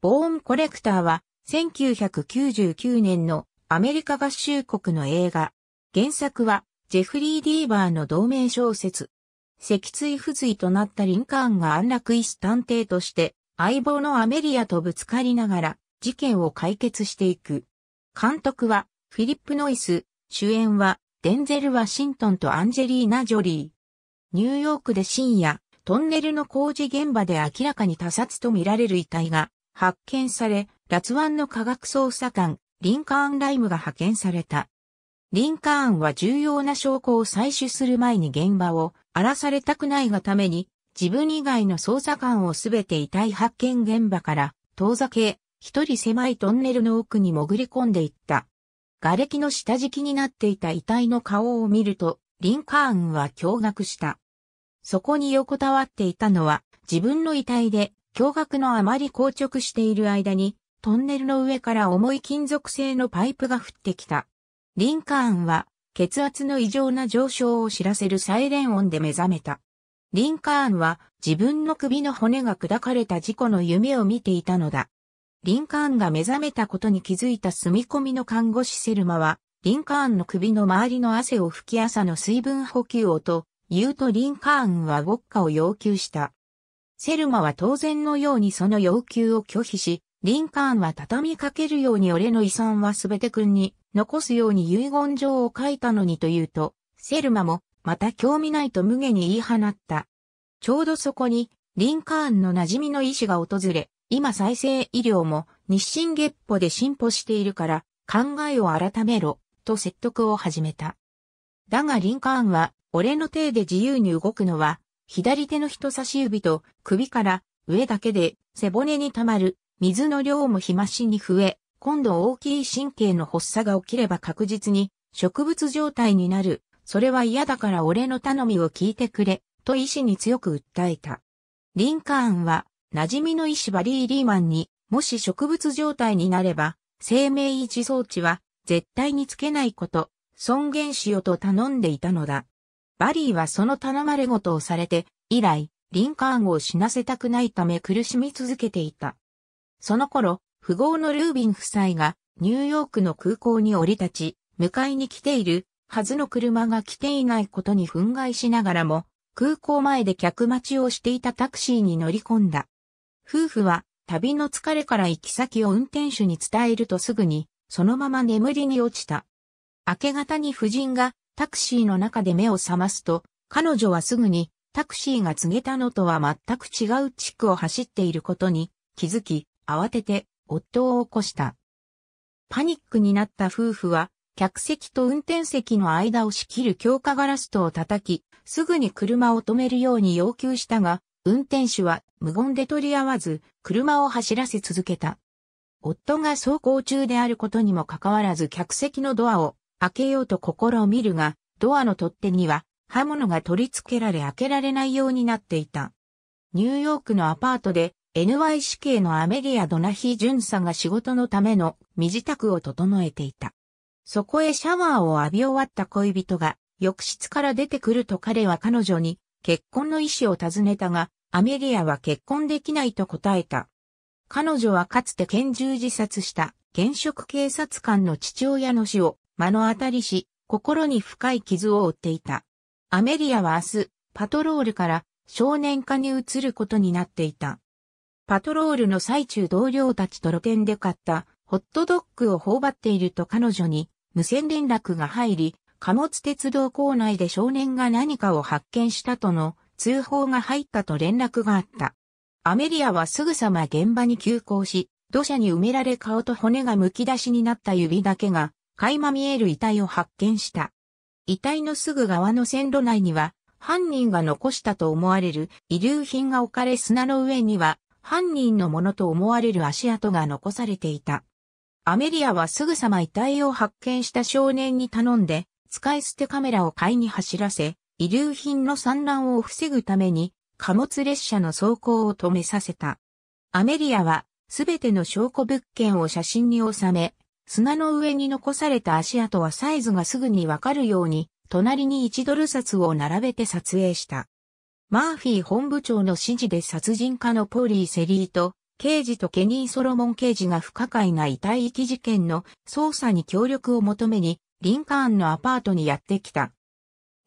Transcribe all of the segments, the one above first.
ボーンコレクターは1999年のアメリカ合衆国の映画。原作はジェフリー・ディーバーの同名小説。脊椎不随となったリンカーンが安楽医師探偵として相棒のアメリアとぶつかりながら事件を解決していく。監督はフィリップ・ノイス、主演はデンゼル・ワシントンとアンジェリーナ・ジョリー。ニューヨークで深夜、トンネルの工事現場で明らかに他殺とみられる遺体が発見され、ラツ湾の科学捜査官、リンカーン・ライムが派遣された。リンカーンは重要な証拠を採取する前に現場を荒らされたくないがために、自分以外の捜査官をすべて遺体発見現場から遠ざけ、一人狭いトンネルの奥に潜り込んでいった。瓦礫の下敷きになっていた遺体の顔を見ると、リンカーンは驚愕した。そこに横たわっていたのは自分の遺体で驚愕のあまり硬直している間に、トンネルの上から重い金属製のパイプが降ってきた。リンカーンは、血圧の異常な上昇を知らせるサイレン音で目覚めた。リンカーンは自分の首の骨が砕かれた事故の夢を見ていたのだ。リンカーンが目覚めたことに気づいた住み込みの看護師セルマは、リンカーンの首の周りの汗を拭き朝の水分補給をと、言うとリンカーンはウォッカを要求した。セルマは当然のようにその要求を拒否し、リンカーンは畳みかけるように俺の遺産はすべて君に残すように遺言状を書いたのにと言うと、セルマもまた興味ないと無下に言い放った。ちょうどそこにリンカーンの馴染みの医師が訪れ、今再生医療も日進月歩で進歩しているから考えを改めろと説得を始めた。だがリンカーンは俺の体で自由に動くのは左手の人差し指と首から上だけで背骨に溜まる水の量も日増しに増え、今度大きい神経の発作が起きれば確実に植物状態になる。それは嫌だから俺の頼みを聞いてくれ、と医師に強く訴えた。リンカーンは、馴染みの医師バリー・リーマンに、もし植物状態になれば、生命維持装置は絶対につけないこと、尊厳しよと頼んでいたのだ。バリーはその頼まれ事をされて、以来、リンカーンを死なせたくないため苦しみ続けていた。その頃、富豪のルービン夫妻がニューヨークの空港に降り立ち、迎えに来ているはずの車が来ていないことに憤慨しながらも、空港前で客待ちをしていたタクシーに乗り込んだ。夫婦は旅の疲れから行き先を運転手に伝えるとすぐに、そのまま眠りに落ちた。明け方に夫人がタクシーの中で目を覚ますと、彼女はすぐにタクシーが告げたのとは全く違う地区を走っていることに気づき、慌てて夫を起こした。パニックになった夫婦は、客席と運転席の間を仕切る強化ガラス戸を叩き、すぐに車を止めるように要求したが、運転手は無言で取り合わず、車を走らせ続けた。夫が走行中であることにもかかわらず客席のドアを開けようと試みるが、ドアの取っ手には刃物が取り付けられ開けられないようになっていた。ニューヨークのアパートで NYCK のアメリア・ドナヒ・ジュンさんが仕事のための身支度を整えていた。そこへシャワーを浴び終わった恋人が浴室から出てくると彼は彼女に結婚の意思を尋ねたが、アメリアは結婚できないと答えた。彼女はかつて拳銃自殺した現職警察官の父親の死を目の当たりし、心に深い傷を負っていた。アメリアは明日、パトロールから少年課に移ることになっていた。パトロールの最中同僚たちと露店で買ったホットドッグを頬張っていると彼女に無線連絡が入り、貨物鉄道構内で少年が何かを発見したとの通報が入ったと連絡があった。アメリアはすぐさま現場に急行し、土砂に埋められ顔と骨がむき出しになった指だけが垣間見える遺体を発見した。遺体のすぐ側の線路内には、犯人が残したと思われる遺留品が置かれ砂の上には、犯人のものと思われる足跡が残されていた。アメリアはすぐさま遺体を発見した少年に頼んで、使い捨てカメラを買いに走らせ、遺留品の散乱を防ぐために、貨物列車の走行を止めさせた。アメリアは、すべての証拠物件を写真に収め、砂の上に残された足跡はサイズがすぐにわかるように、隣に1ドル札を並べて撮影した。マーフィー本部長の指示で殺人家のポーリー・セリーと、刑事とケニー・ソロモン刑事が不可解な遺体遺棄事件の捜査に協力を求めに、リンカーンのアパートにやってきた。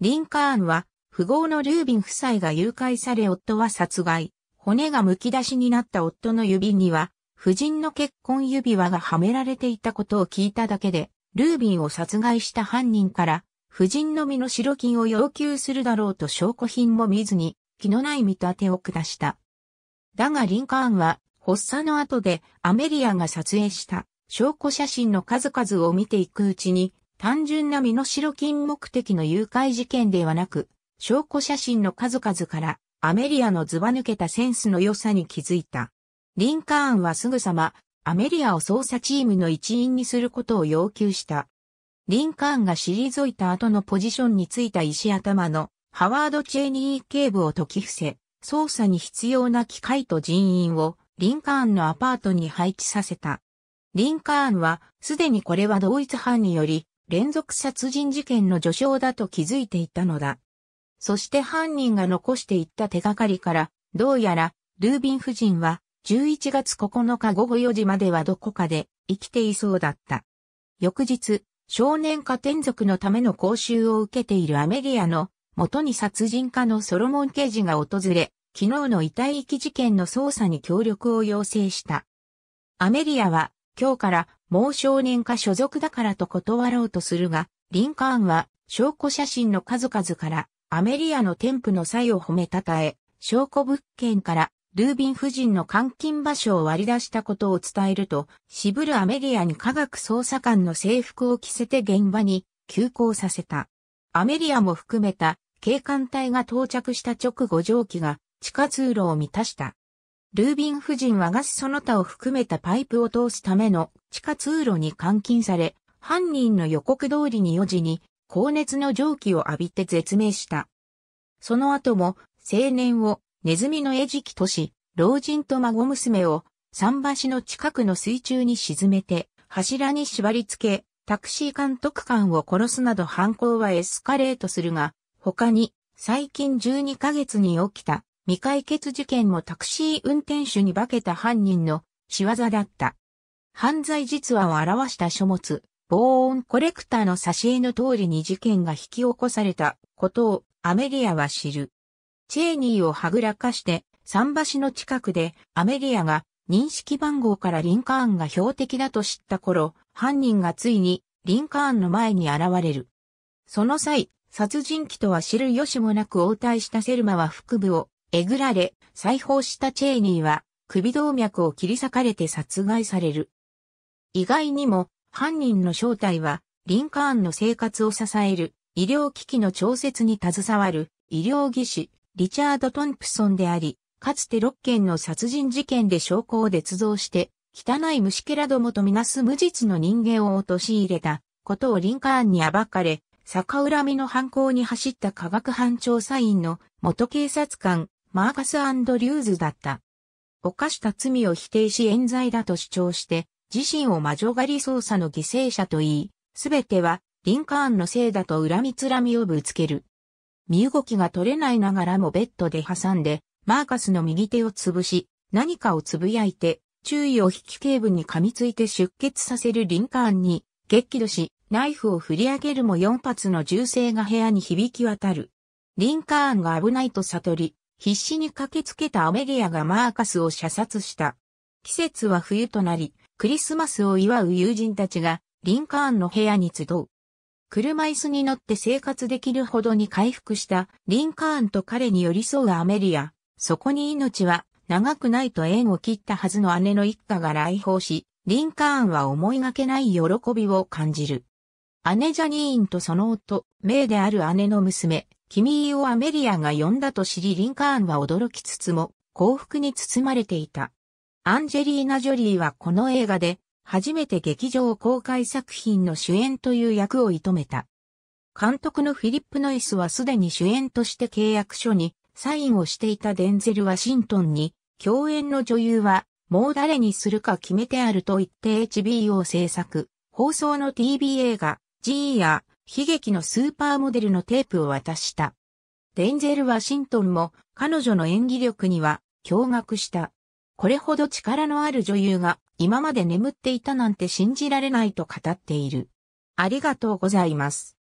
リンカーンは、富豪のルービン夫妻が誘拐され夫は殺害。骨が剥き出しになった夫の指には、夫人の結婚指輪がはめられていたことを聞いただけで、ルービンを殺害した犯人から、夫人の身の白金を要求するだろうと証拠品も見ずに、気のない見立てを下した。だがリンカーンは、発作の後でアメリアが撮影した証拠写真の数々を見ていくうちに、単純な身の白金目的の誘拐事件ではなく、証拠写真の数々から、アメリアのずば抜けたセンスの良さに気づいた。リンカーンはすぐさま、アメリアを捜査チームの一員にすることを要求した。リンカーンが退いた後のポジションについた石頭のハワード・チェーニー警部を解き伏せ、捜査に必要な機械と人員をリンカーンのアパートに配置させた。リンカーンは、すでにこれは同一犯により、連続殺人事件の序章だと気づいていたのだ。そして犯人が残していった手がかりから、どうやら、ルービン夫人は、11月9日午後4時まではどこかで生きていそうだった。翌日、少年家転属のための講習を受けているアメリアの元に殺人家のソロモン刑事が訪れ、昨日の遺体遺棄事件の捜査に協力を要請した。アメリアは、今日からもう少年家所属だからと断ろうとするが、リンカーンは証拠写真の数々からアメリアの添付の際を褒めたたえ、証拠物件からルービン夫人の監禁場所を割り出したことを伝えると、渋るアメリアに科学捜査官の制服を着せて現場に急行させた。アメリアも含めた警官隊が到着した直後蒸気が地下通路を満たした。ルービン夫人はガスその他を含めたパイプを通すための地下通路に監禁され、犯人の予告通りに4時に高熱の蒸気を浴びて絶命した。その後も青年をネズミの餌食とし、老人と孫娘を、桟橋の近くの水中に沈めて、柱に縛り付け、タクシー監督官を殺すなど犯行はエスカレートするが、他に、最近12ヶ月に起きた未解決事件もタクシー運転手に化けた犯人の仕業だった。犯罪実話を表した書物、防音コレクターの挿絵の通りに事件が引き起こされたことをアメリアは知る。チェーニーをはぐらかして、桟橋の近くでアメリアが認識番号からリンカーンが標的だと知った頃、犯人がついにリンカーンの前に現れる。その際、殺人鬼とは知る由もなく応対したセルマは腹部をえぐられ、裁縫したチェーニーは首動脈を切り裂かれて殺害される。意外にも犯人の正体はリンカーンの生活を支える医療機器の調節に携わる医療技師リチャード・トンプソンであり、かつて6件の殺人事件で証拠を捏造して、汚い虫けらどもとみなす無実の人間を陥れたことをリンカーンに暴かれ、逆恨みの犯行に走った科学班調査員の元警察官、マーカス・アンドリューズだった。犯した罪を否定し冤罪だと主張して、自身を魔女狩り捜査の犠牲者と言い、すべてはリンカーンのせいだと恨みつらみをぶつける。身動きが取れないながらもベッドで挟んで、マーカスの右手を潰し、何かをつぶやいて、注意を引き警部に噛みついて出血させるリンカーンに、激怒し、ナイフを振り上げるも4発の銃声が部屋に響き渡る。リンカーンが危ないと悟り、必死に駆けつけたアメリアがマーカスを射殺した。季節は冬となり、クリスマスを祝う友人たちが、リンカーンの部屋に集う。車椅子に乗って生活できるほどに回復したリンカーンと彼に寄り添うアメリア。そこに命は長くないと縁を切ったはずの姉の一家が来訪し、リンカーンは思いがけない喜びを感じる。姉ジャニーンとその夫、名である姉の娘、キミーをアメリアが呼んだと知りリンカーンは驚きつつも幸福に包まれていた。アンジェリーナ・ジョリーはこの映画で初めて劇場公開作品の主演という役を射止めた。監督のフィリップ・ノイスはすでに主演として契約書にサインをしていたデンゼル・ワシントンに、共演の女優はもう誰にするか決めてあると言って HBO 制作、放送の TV 映画、G や悲劇のスーパーモデルのテープを渡した。デンゼル・ワシントンも彼女の演技力には驚愕した。これほど力のある女優が今まで眠っていたなんて信じられないと語っている。ありがとうございます。